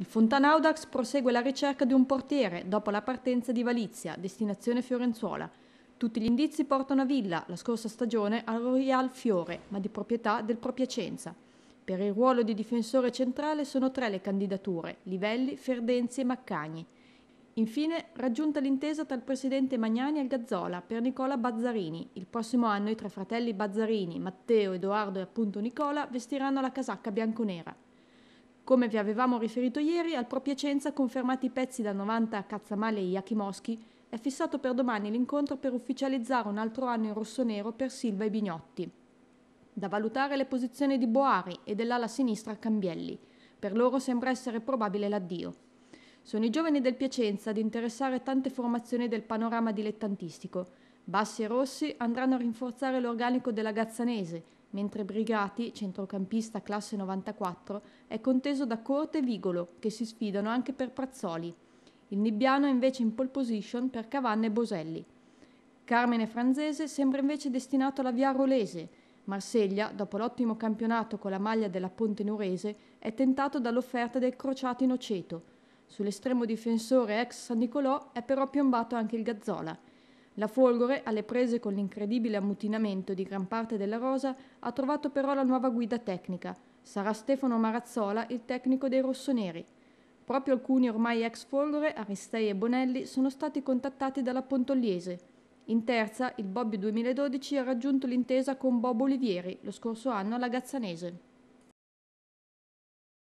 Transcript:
Il Fontanaudax prosegue la ricerca di un portiere dopo la partenza di Valizia, destinazione Fiorenzuola. Tutti gli indizi portano a Villa, la scorsa stagione al Royal Fiore, ma di proprietà del Propiacenza. Per il ruolo di difensore centrale sono tre le candidature, Livelli, Ferdenzi e Maccagni. Infine, raggiunta l'intesa tra il presidente Magnani e Gazzola per Nicola Bazzarini. Il prossimo anno i tre fratelli Bazzarini, Matteo, Edoardo e appunto Nicola vestiranno la casacca bianconera. Come vi avevamo riferito ieri, al Pro Piacenza, confermati i pezzi da 90 a Cazzamale e Iachimoschi, è fissato per domani l'incontro per ufficializzare un altro anno in rosso-nero per Silva e Bignotti. Da valutare le posizioni di Boari e dell'ala sinistra Cambielli. Per loro sembra essere probabile l'addio. Sono i giovani del Piacenza ad interessare tante formazioni del panorama dilettantistico. Bassi e Rossi andranno a rinforzare l'organico della Gazzanese, mentre Brigati, centrocampista classe 94, è conteso da Corte e Vigolo, che si sfidano anche per Prazzoli. Il Nibbiano è invece in pole position per Cavanna e Boselli. Carmine Franzese sembra invece destinato alla via Rolese. Marsiglia, dopo l'ottimo campionato con la maglia della Ponte Nurese, è tentato dall'offerta del crociato in Oceto. Sull'estremo difensore ex San Nicolò è però piombato anche il Gazzola – la Folgore, alle prese con l'incredibile ammutinamento di gran parte della rosa, ha trovato però la nuova guida tecnica. Sarà Stefano Marazzola il tecnico dei rossoneri. Proprio alcuni ormai ex Folgore, Aristei e Bonelli, sono stati contattati dalla Pontogliese. In terza, il Bobbio 2012 ha raggiunto l'intesa con Bob Olivieri lo scorso anno alla Gazzanese.